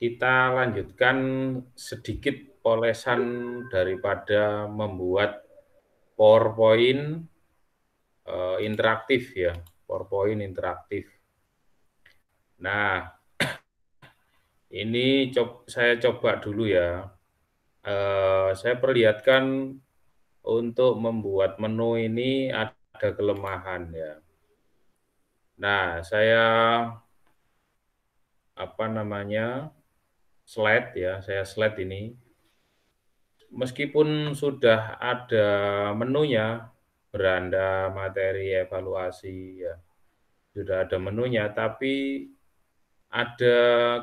kita lanjutkan sedikit polesan daripada membuat PowerPoint uh, interaktif ya, PowerPoint interaktif. Nah, ini co saya coba dulu ya. Uh, saya perlihatkan untuk membuat menu ini ada kelemahan ya. Nah, saya apa namanya? slide ya, saya slide ini. Meskipun sudah ada menunya, beranda, materi, evaluasi, ya sudah ada menunya, tapi ada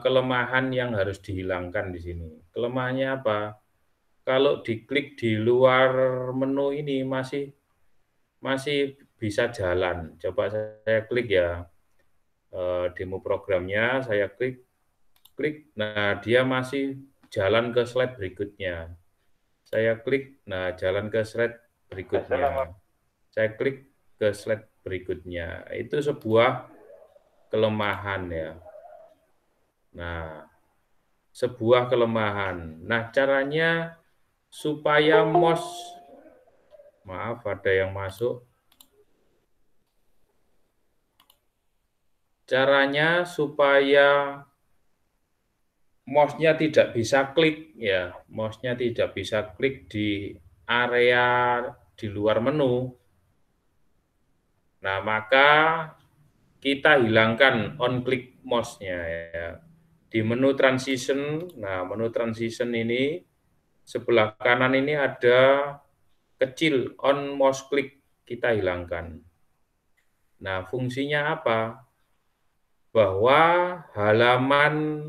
kelemahan yang harus dihilangkan di sini. Kelemahannya apa? Kalau diklik di luar menu ini masih masih bisa jalan. Coba saya klik ya eh, demo programnya, saya klik klik. Nah, dia masih jalan ke slide berikutnya. Saya klik, nah jalan ke slide berikutnya. Saya klik ke slide berikutnya. Itu sebuah kelemahan ya. Nah, sebuah kelemahan. Nah, caranya supaya MOS maaf ada yang masuk. Caranya supaya mouse-nya tidak bisa klik ya, mouse-nya tidak bisa klik di area di luar menu. Nah, maka kita hilangkan on click mouse-nya ya. Di menu transition, nah menu transition ini sebelah kanan ini ada kecil on mouse click kita hilangkan. Nah, fungsinya apa? Bahwa halaman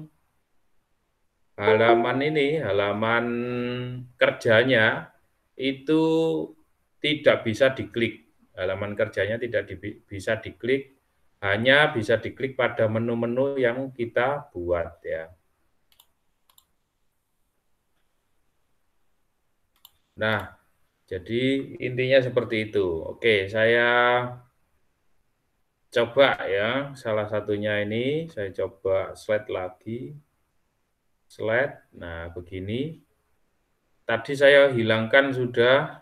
halaman ini, halaman kerjanya itu tidak bisa diklik. Halaman kerjanya tidak di, bisa diklik, hanya bisa diklik pada menu-menu yang kita buat ya. Nah, jadi intinya seperti itu. Oke, saya coba ya salah satunya ini, saya coba slide lagi slide. Nah, begini. Tadi saya hilangkan sudah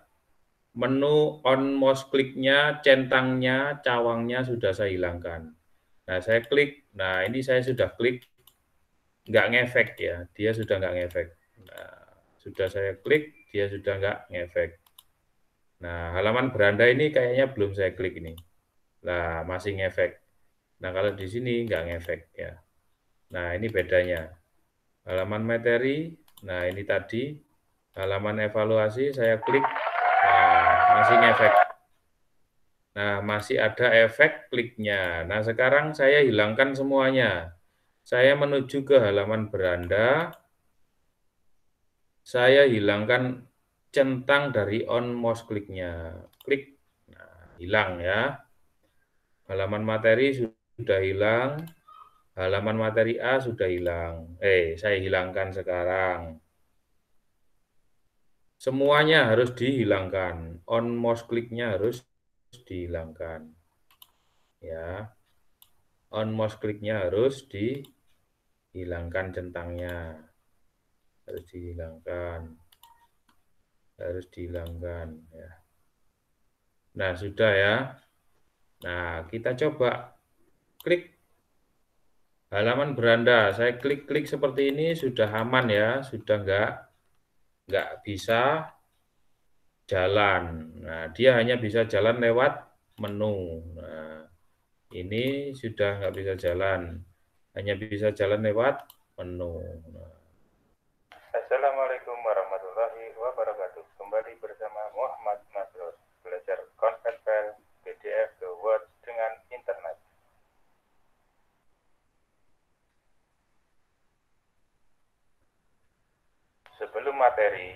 menu on mouse kliknya, centangnya, cawangnya sudah saya hilangkan. Nah, saya klik. Nah, ini saya sudah klik. Nggak ngefek ya. Dia sudah nggak ngefek. Nah, sudah saya klik, dia sudah nggak ngefek. Nah, halaman beranda ini kayaknya belum saya klik ini. Nah, masih ngefek. Nah, kalau di sini nggak ngefek ya. Nah, ini bedanya halaman materi. Nah, ini tadi halaman evaluasi saya klik nah, masih efek. Nah, masih ada efek kliknya. Nah, sekarang saya hilangkan semuanya. Saya menuju ke halaman beranda. Saya hilangkan centang dari on mouse kliknya. Klik, nah, hilang ya. Halaman materi sudah hilang. Halaman materi A sudah hilang. Eh, saya hilangkan sekarang. Semuanya harus dihilangkan. On mouse kliknya harus dihilangkan. Ya. On mouse kliknya harus dihilangkan centangnya. Harus dihilangkan. Harus dihilangkan, ya. Nah, sudah ya. Nah, kita coba klik halaman beranda. Saya klik-klik seperti ini sudah aman ya, sudah enggak enggak bisa jalan. Nah, dia hanya bisa jalan lewat menu. Nah, ini sudah enggak bisa jalan, hanya bisa jalan lewat menu. Nah, materi,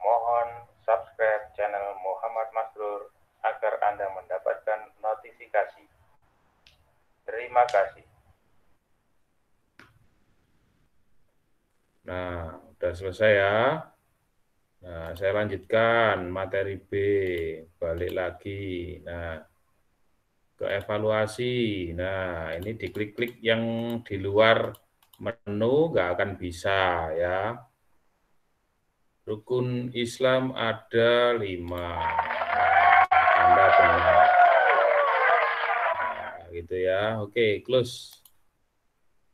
mohon subscribe channel Muhammad Masrur agar Anda mendapatkan notifikasi. Terima kasih. Nah, sudah selesai ya. Nah, saya lanjutkan materi B, balik lagi. Nah, ke evaluasi. Nah, ini diklik-klik yang di luar menu nggak akan bisa ya. Rukun Islam ada lima. Anda benar. Nah, gitu ya. Oke, close.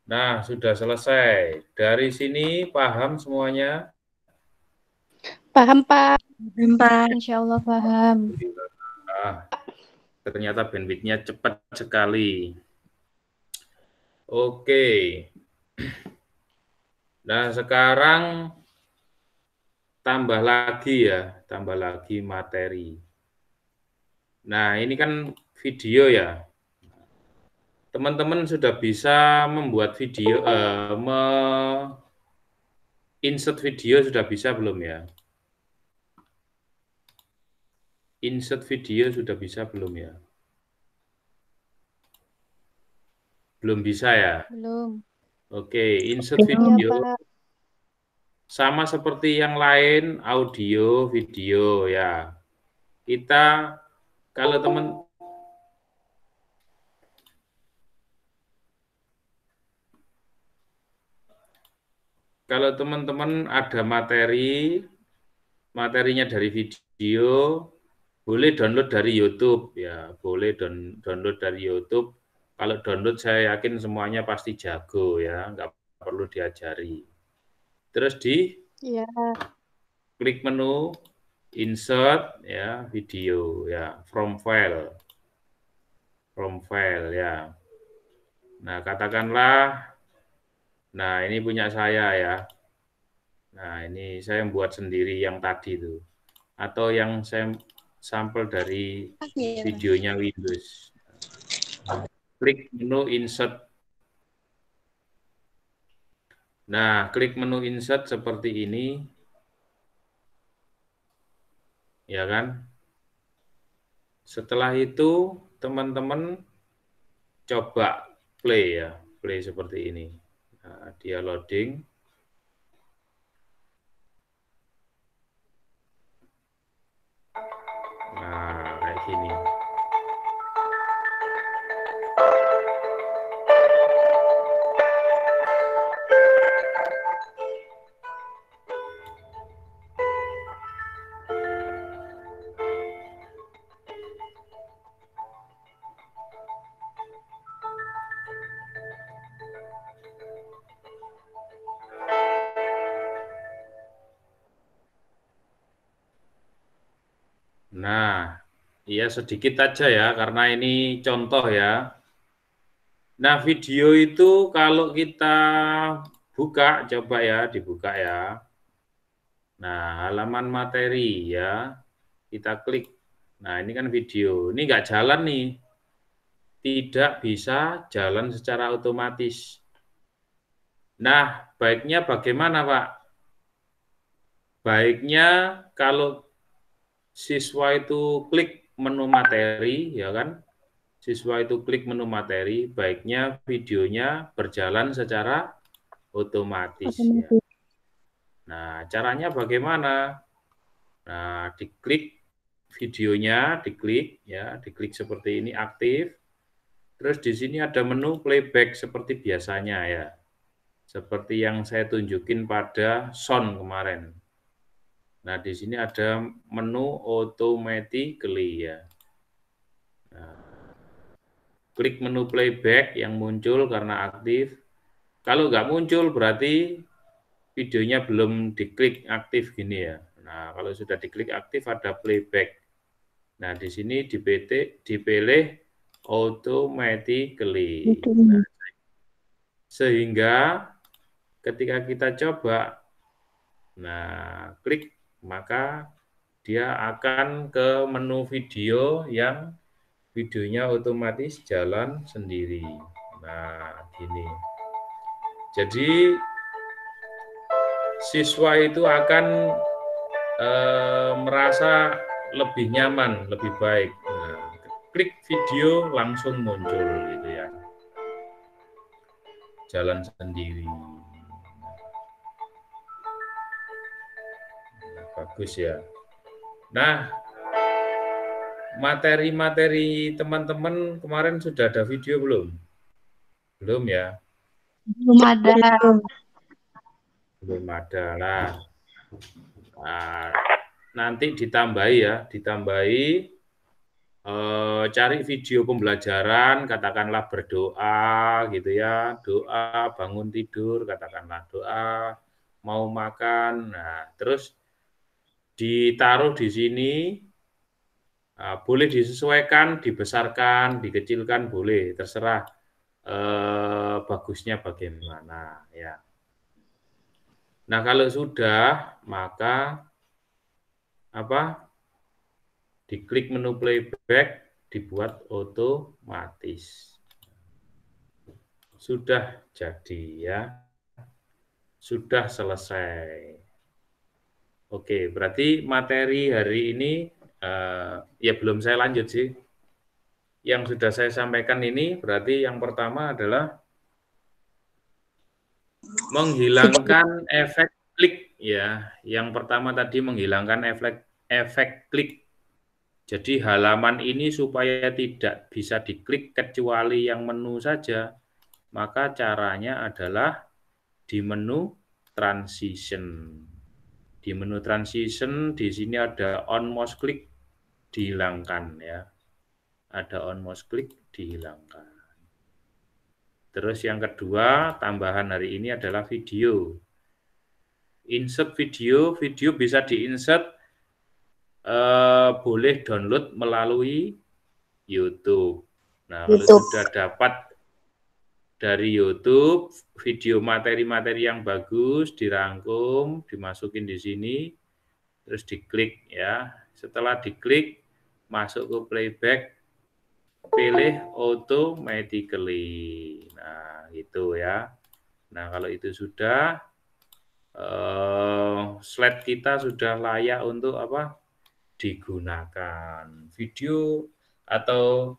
Nah, sudah selesai. Dari sini paham semuanya? Paham, Pak. Paham, Pak. Insya Allah paham. Nah, ternyata bandwidthnya cepat sekali. Oke. Nah, sekarang tambah lagi ya, tambah lagi materi. Nah, ini kan video ya. Teman-teman sudah bisa membuat video, eh, me insert video sudah bisa belum ya? Insert video sudah bisa belum ya? Belum bisa ya? Belum. Oke, okay, insert video. Ya, sama seperti yang lain audio video ya kita kalau teman kalau teman-teman ada materi materinya dari video boleh download dari YouTube ya boleh don, download dari YouTube kalau download saya yakin semuanya pasti jago ya nggak perlu diajari Terus di ya. klik menu insert ya video ya from file from file ya. Nah katakanlah, nah ini punya saya ya. Nah ini saya buat sendiri yang tadi itu atau yang saya sampel dari videonya Windows. Klik menu insert Nah, klik menu insert seperti ini. Ya kan? Setelah itu, teman-teman coba play ya. Play seperti ini. Nah, dia loading. ya sedikit aja ya karena ini contoh ya. Nah video itu kalau kita buka coba ya dibuka ya. Nah halaman materi ya kita klik. Nah ini kan video ini nggak jalan nih tidak bisa jalan secara otomatis. Nah baiknya bagaimana Pak? Baiknya kalau siswa itu klik menu materi, ya kan? Siswa itu klik menu materi, baiknya videonya berjalan secara otomatis. otomatis. Ya. Nah, caranya bagaimana? Nah, diklik videonya, diklik ya, diklik seperti ini aktif. Terus di sini ada menu playback seperti biasanya ya. Seperti yang saya tunjukin pada sound kemarin. Nah, di sini ada menu automatically ya. Nah, klik menu playback yang muncul karena aktif. Kalau nggak muncul berarti videonya belum diklik aktif gini ya. Nah, kalau sudah diklik aktif ada playback. Nah, di sini dipilih, dipilih automatically. Nah, sehingga ketika kita coba, nah, klik maka dia akan ke menu video yang videonya otomatis jalan sendiri. Nah, ini Jadi siswa itu akan e, merasa lebih nyaman, lebih baik. Nah, klik video langsung muncul gitu ya. Jalan sendiri. Bagus ya. Nah, materi-materi teman-teman kemarin sudah ada video belum? Belum ya? Belum ada. Belum ada lah. Nah, nanti ditambahi ya, ditambahi e, cari video pembelajaran, katakanlah berdoa gitu ya, doa bangun tidur, katakanlah doa mau makan. Nah, terus ditaruh di sini, ah, boleh disesuaikan, dibesarkan, dikecilkan, boleh, terserah uh, bagusnya bagaimana ya. Nah kalau sudah maka apa? Diklik menu playback, dibuat otomatis. Sudah jadi ya. Sudah selesai. Oke, berarti materi hari ini uh, ya belum saya lanjut sih. Yang sudah saya sampaikan ini berarti yang pertama adalah menghilangkan efek klik ya. Yang pertama tadi menghilangkan efek efek klik. Jadi halaman ini supaya tidak bisa diklik kecuali yang menu saja, maka caranya adalah di menu transition. Di menu transition di sini ada on mouse click dihilangkan ya. Ada on mouse click dihilangkan. Terus yang kedua, tambahan hari ini adalah video. Insert video, video bisa diinsert eh, boleh download melalui YouTube. Nah, YouTube. kalau sudah dapat dari YouTube, video materi-materi yang bagus dirangkum, dimasukin di sini, terus diklik ya. Setelah diklik, masuk ke playback, pilih automatically. Nah, itu ya. Nah, kalau itu sudah, uh, slide kita sudah layak untuk apa digunakan video atau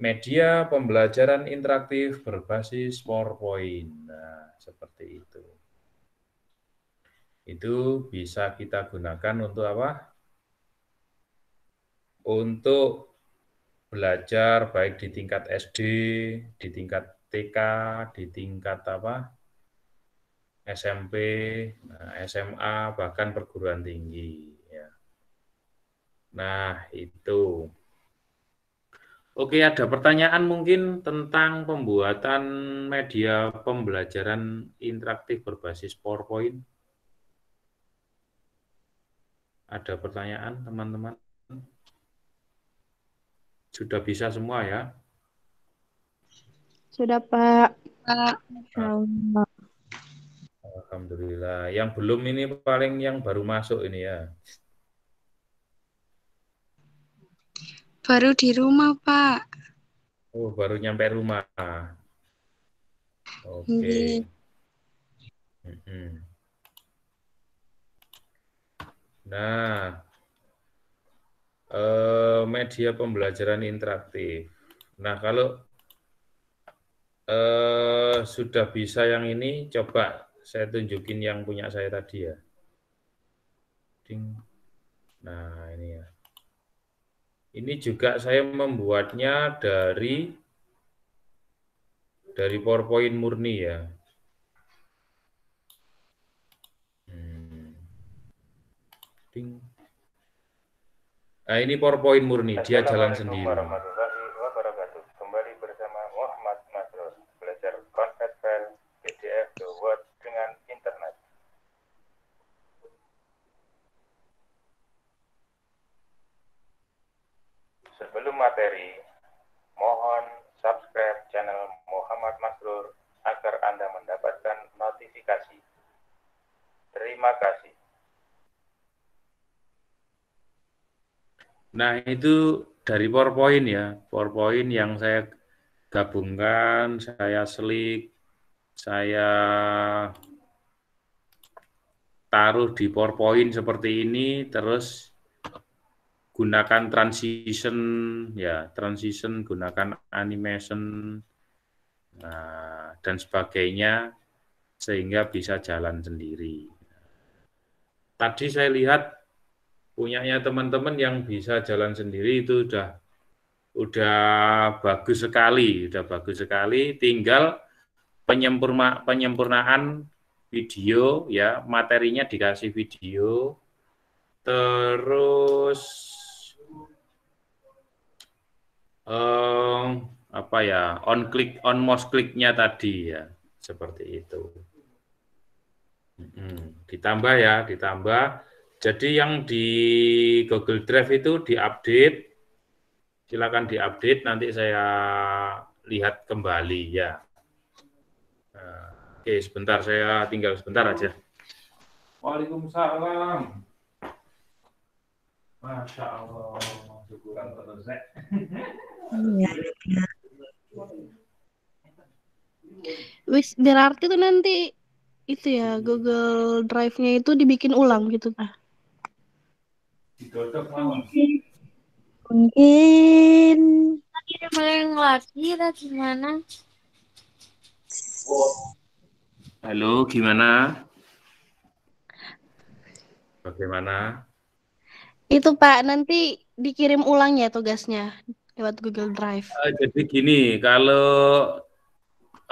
media pembelajaran interaktif berbasis PowerPoint. Nah, seperti itu. Itu bisa kita gunakan untuk apa? Untuk belajar baik di tingkat SD, di tingkat TK, di tingkat apa? SMP, nah, SMA, bahkan perguruan tinggi. Ya. Nah, itu. Oke, ada pertanyaan mungkin tentang pembuatan media pembelajaran interaktif berbasis PowerPoint? Ada pertanyaan, teman-teman? Sudah bisa semua ya? Sudah, Pak. Pak. Alhamdulillah. Yang belum ini paling yang baru masuk ini ya. Baru di rumah, Pak. Oh, baru nyampe rumah. Oke. Okay. Iya. Nah, eh, media pembelajaran interaktif. Nah, kalau eh, sudah bisa yang ini, coba saya tunjukin yang punya saya tadi ya. Ding. Nah, ini ya. Ini juga saya membuatnya dari dari PowerPoint murni ya. Hmm. Nah, ini PowerPoint murni, dia jalan sendiri. materi, mohon subscribe channel Muhammad Masrur agar Anda mendapatkan notifikasi. Terima kasih. Nah, itu dari PowerPoint ya. PowerPoint yang saya gabungkan, saya selip, saya taruh di PowerPoint seperti ini, terus gunakan transition ya transition gunakan animation nah, dan sebagainya sehingga bisa jalan sendiri tadi saya lihat punyanya teman-teman yang bisa jalan sendiri itu udah udah bagus sekali udah bagus sekali tinggal penyempurna penyempurnaan video ya materinya dikasih video terus eh, apa ya on click on mouse clicknya tadi ya seperti itu. Hmm, ditambah ya, ditambah. Jadi yang di Google Drive itu diupdate, silakan diupdate. Nanti saya lihat kembali ya. Eh, oke, sebentar saya tinggal sebentar aja. Waalaikumsalam. Masya Allah, syukuran terus. Iya, iya. Wis berarti tuh nanti itu ya Google Drive-nya itu dibikin ulang gitu kah? Mungkin lagi yang lagi lah gimana? Halo, gimana? Bagaimana? Itu Pak, nanti dikirim ulang ya tugasnya lewat Google Drive. Uh, jadi gini, kalau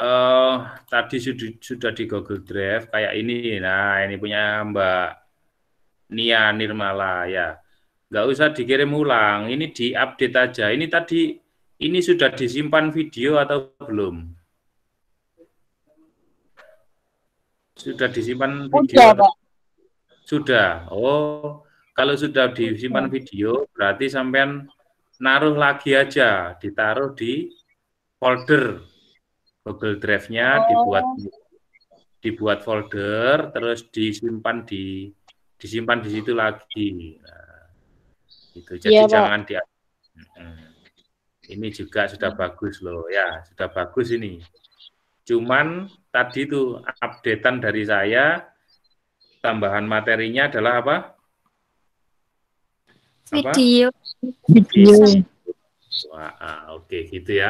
uh, tadi sudah sudah di Google Drive kayak ini, nah ini punya Mbak Nia Nirmala ya, nggak usah dikirim ulang, ini diupdate aja. Ini tadi ini sudah disimpan video atau belum? Sudah disimpan video? Sudah, Sudah. Oh, kalau sudah disimpan video berarti sampean naruh lagi aja, ditaruh di folder Google Drive-nya oh. dibuat dibuat folder terus disimpan di disimpan di situ lagi. Nah, itu jadi ya, jangan di ini juga sudah bagus loh ya, sudah bagus ini. Cuman tadi itu updatean dari saya tambahan materinya adalah apa? Video. Apa? Iya. oke okay, gitu ya.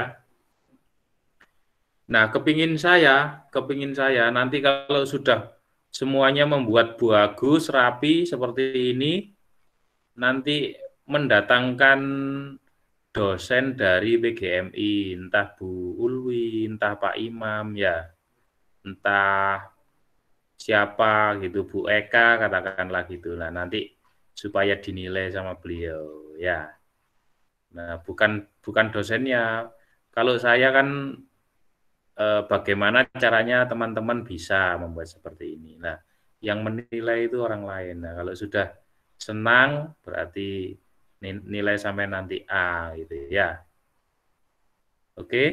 Nah, kepingin saya, kepingin saya nanti kalau sudah semuanya membuat bagus, rapi seperti ini, nanti mendatangkan dosen dari PGMI, entah Bu Ulwi, entah Pak Imam ya, entah siapa gitu, Bu Eka katakanlah gitu. Nah, nanti supaya dinilai sama beliau ya nah bukan bukan dosennya kalau saya kan eh, bagaimana caranya teman-teman bisa membuat seperti ini nah yang menilai itu orang lain nah kalau sudah senang berarti nilai sampai nanti A gitu ya oke okay?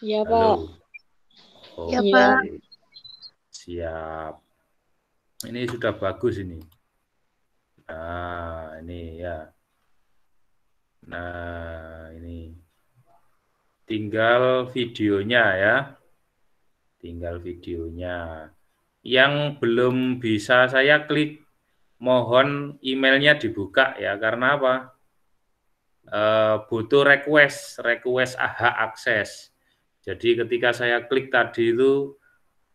ya pak Oh, ya pak siap ini sudah bagus ini Nah, ini ya. Nah, ini. Tinggal videonya ya. Tinggal videonya. Yang belum bisa saya klik, mohon emailnya dibuka ya. Karena apa? E, butuh request, request hak akses. Jadi ketika saya klik tadi itu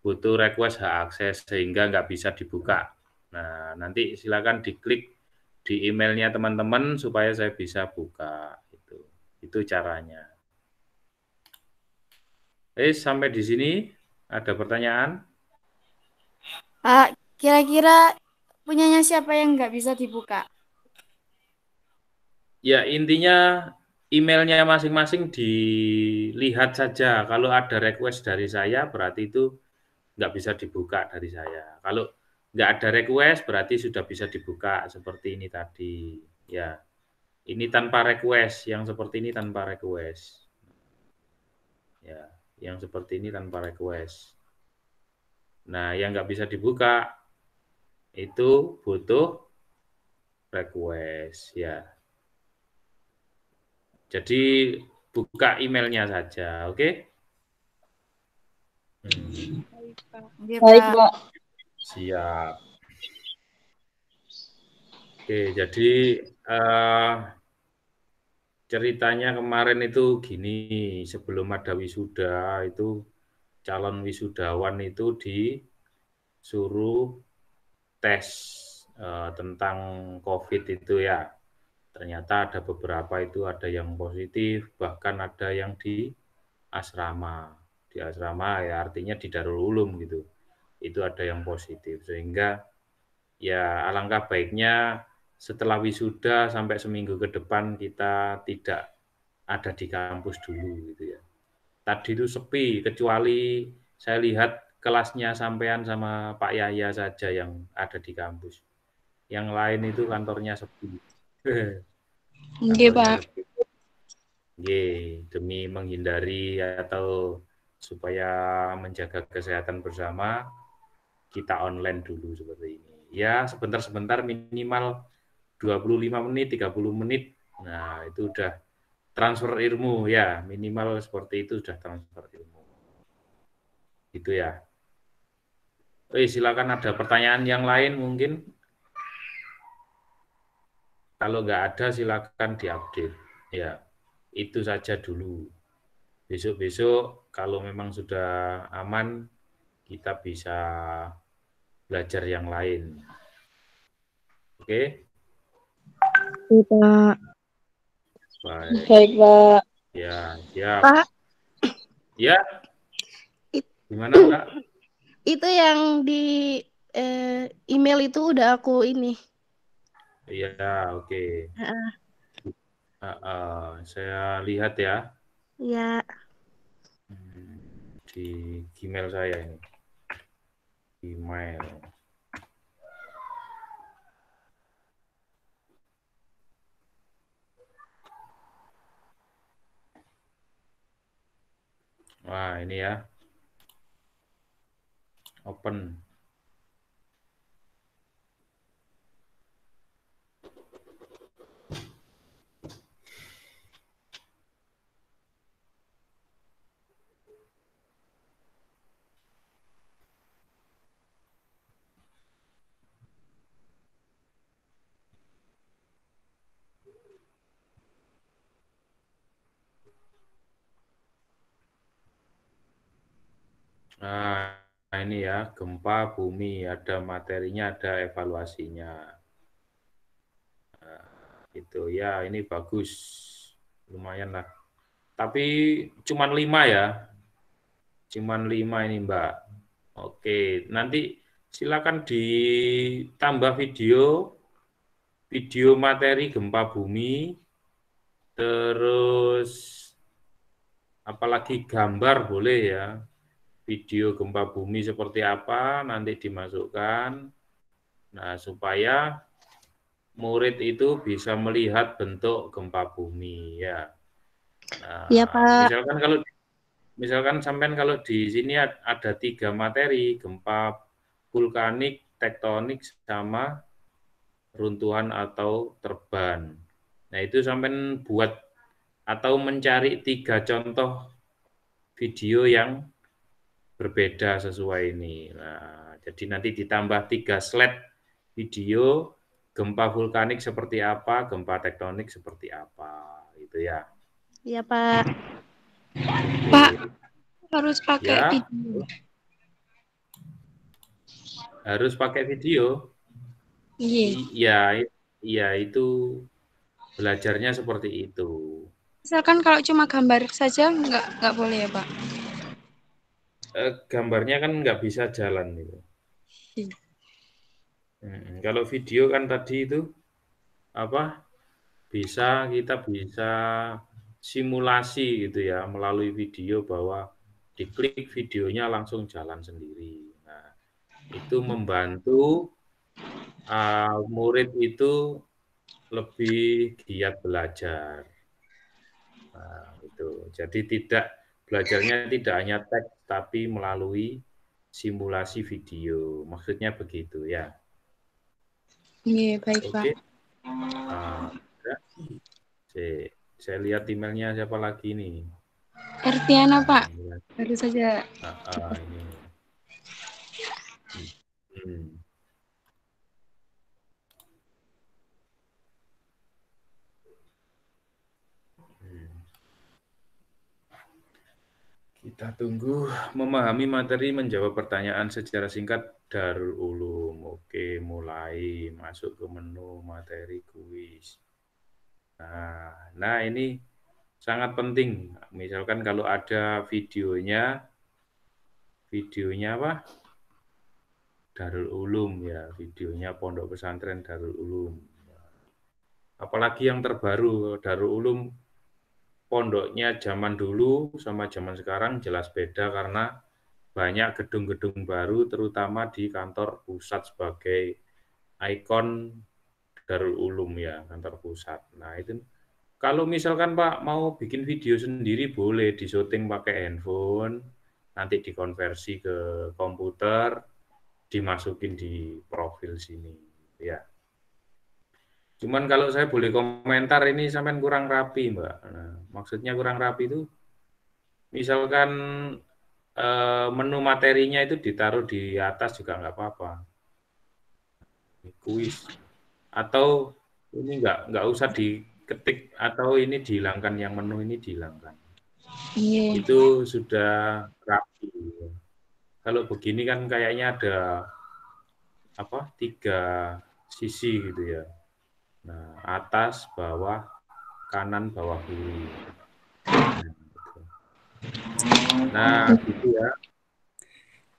butuh request hak akses sehingga nggak bisa dibuka. Nah, nanti silakan diklik di emailnya teman-teman supaya saya bisa buka itu. Itu caranya. Eh, sampai di sini ada pertanyaan? kira ah, kira-kira punyanya siapa yang nggak bisa dibuka? Ya, intinya emailnya masing-masing dilihat saja. Kalau ada request dari saya, berarti itu nggak bisa dibuka dari saya. Kalau nggak ada request berarti sudah bisa dibuka seperti ini tadi ya ini tanpa request yang seperti ini tanpa request ya yang seperti ini tanpa request nah yang nggak bisa dibuka itu butuh request ya jadi buka emailnya saja oke okay? hmm. baik pak Siap. Oke, jadi uh, ceritanya kemarin itu gini, sebelum ada wisuda itu calon wisudawan itu disuruh tes uh, tentang COVID itu ya. Ternyata ada beberapa itu ada yang positif, bahkan ada yang di asrama. Di asrama ya artinya di Darul Ulum gitu itu ada yang positif sehingga ya alangkah baiknya setelah wisuda sampai seminggu ke depan kita tidak ada di kampus dulu gitu ya. Tadi itu sepi kecuali saya lihat kelasnya sampean sama Pak Yaya saja yang ada di kampus. Yang lain itu kantornya sepi. Oke Pak. demi menghindari atau supaya menjaga kesehatan bersama kita online dulu seperti ini. Ya sebentar-sebentar minimal 25 menit, 30 menit. Nah, itu udah transfer ilmu ya, minimal seperti itu sudah transfer ilmu. Itu ya. Eh, silakan ada pertanyaan yang lain mungkin. Kalau nggak ada silakan diupdate. Ya, itu saja dulu. Besok-besok kalau memang sudah aman kita bisa belajar yang lain. Oke? Okay? Iya, Baik, Pak. Baik. Baik, Pak. Ya, siap. Pak. Ya. Gimana, Kak? Itu yang di eh, email itu udah aku ini. Iya, oke. Okay. Uh. Uh, uh, saya lihat ya. Iya. Hmm, di Gmail saya ini email. Wah, ini ya. Open. Nah, ini ya, gempa bumi, ada materinya, ada evaluasinya. Nah, gitu ya, ini bagus. Lumayan lah. Tapi cuman lima ya. Cuman lima ini Mbak. Oke, nanti silakan ditambah video. Video materi gempa bumi. Terus apalagi gambar boleh ya video gempa bumi seperti apa nanti dimasukkan. Nah, supaya murid itu bisa melihat bentuk gempa bumi ya. Nah, ya, Pak. Misalkan kalau misalkan sampean kalau di sini ada tiga materi, gempa vulkanik, tektonik sama runtuhan atau terban. Nah, itu sampean buat atau mencari tiga contoh video yang berbeda sesuai ini. Nah, jadi nanti ditambah tiga slide video gempa vulkanik seperti apa, gempa tektonik seperti apa, gitu ya. Iya Pak. Pak harus pakai ya. video. Harus pakai video. Iya. iya. Iya itu belajarnya seperti itu. Misalkan kalau cuma gambar saja nggak nggak boleh ya Pak? Eh, gambarnya kan nggak bisa jalan gitu. Hmm, kalau video kan tadi itu apa bisa kita bisa simulasi gitu ya melalui video bahwa diklik videonya langsung jalan sendiri. Nah, itu membantu uh, murid itu lebih giat belajar. Nah, itu. Jadi tidak belajarnya tidak hanya teks tapi melalui simulasi video. Maksudnya begitu ya. Iya, yeah, baik okay. Pak. Uh, ah, saya, saya lihat emailnya siapa lagi ini. Ertiana ah, Pak. Baru saja. Uh, uh, ini. Hmm. Kita tunggu memahami materi menjawab pertanyaan secara singkat Darul Ulum. Oke, mulai masuk ke menu materi kuis. Nah, nah ini sangat penting. Misalkan kalau ada videonya, videonya apa? Darul Ulum ya, videonya Pondok Pesantren Darul Ulum. Apalagi yang terbaru Darul Ulum pondoknya zaman dulu sama zaman sekarang jelas beda karena banyak gedung-gedung baru terutama di kantor pusat sebagai ikon Darul Ulum ya kantor pusat. Nah itu kalau misalkan Pak mau bikin video sendiri boleh di syuting pakai handphone, nanti dikonversi ke komputer, dimasukin di profil sini ya. Cuman kalau saya boleh komentar ini sampean kurang rapi, Mbak. Nah, maksudnya kurang rapi itu misalkan e, menu materinya itu ditaruh di atas juga nggak apa-apa. Kuis atau ini enggak nggak usah diketik atau ini dihilangkan yang menu ini dihilangkan. Iya. Itu sudah rapi. Kalau begini kan kayaknya ada apa tiga sisi gitu ya Nah, atas, bawah, kanan, bawah kiri. Nah, gitu ya.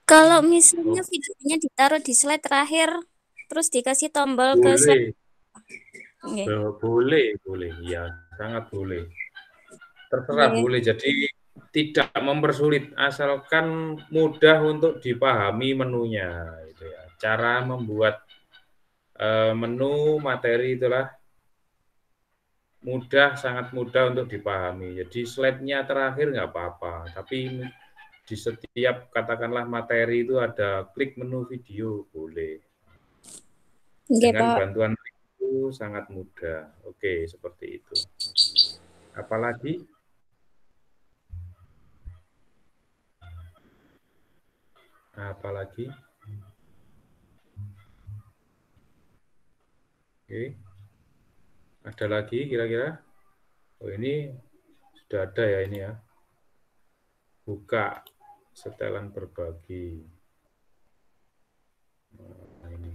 Kalau misalnya oh. videonya ditaruh di slide terakhir, terus dikasih tombol boleh. ke slide. Okay. Boleh, boleh, ya, sangat boleh. Terserah okay. boleh. Jadi tidak mempersulit, asalkan mudah untuk dipahami menunya, gitu ya. Cara membuat Eh, menu materi itulah mudah sangat mudah untuk dipahami. Jadi slide-nya terakhir nggak apa-apa, tapi di setiap katakanlah materi itu ada klik menu video boleh. Dengan bantuan itu sangat mudah. Oke, seperti itu. Apalagi? Apalagi? Oke. Ada lagi kira-kira? Oh ini sudah ada ya ini ya. Buka setelan berbagi. Nah, ini.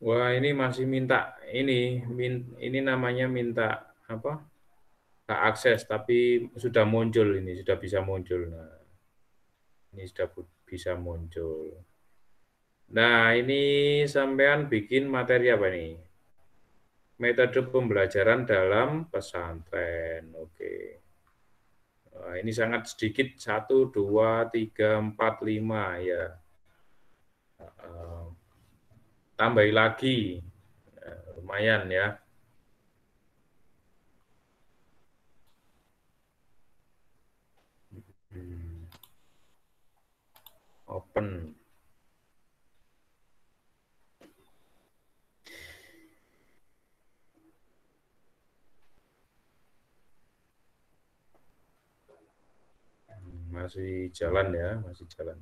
Wah ini masih minta ini min, ini namanya minta apa? Tak akses tapi sudah muncul ini sudah bisa muncul. Nah ini sudah bisa muncul. Nah, ini sampean bikin materi apa nih? Metode pembelajaran dalam pesantren. Oke. Nah, ini sangat sedikit, satu dua tiga empat lima ya. Uh, tambahi lagi, ya, lumayan ya. Hmm. Open. masih jalan ya, masih jalan.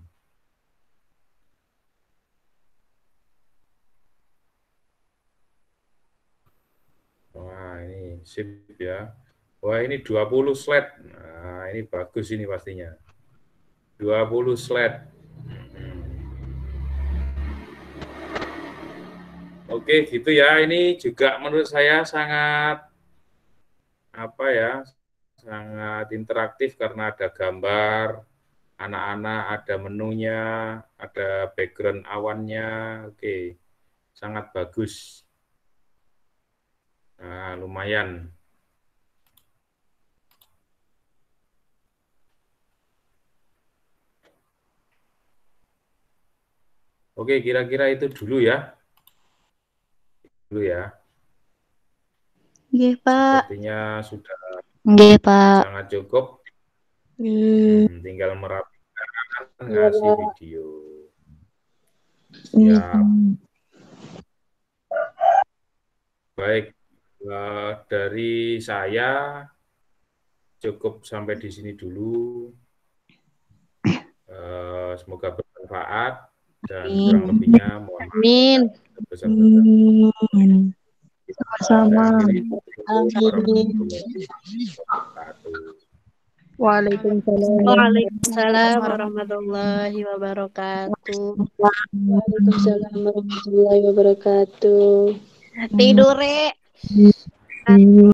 Wah, ini sip ya. Wah, ini 20 slide. Nah, ini bagus ini pastinya. 20 slide. Oke, gitu ya. Ini juga menurut saya sangat apa ya? sangat interaktif karena ada gambar anak-anak, ada menunya, ada background awannya. Oke, sangat bagus. Nah, lumayan. Oke, kira-kira itu dulu ya. Dulu ya. Iya, Pak. Sepertinya sudah Nggih, iya, Pak. Sangat cukup. Hmm, hmm tinggal merapikan iya, ngasih video. Iya. Ya. Baik, uh, dari saya cukup sampai di sini dulu. Uh, semoga bermanfaat dan kurang lebihnya mohon maaf. Amin. Besar -besar. Amin. Sama-sama. Waalaikumsalam. Waalaikumsalam warahmatullahi wabarakatuh. Waalaikumsalam warahmatullahi wabarakatuh. Tidur, Re. Hmm.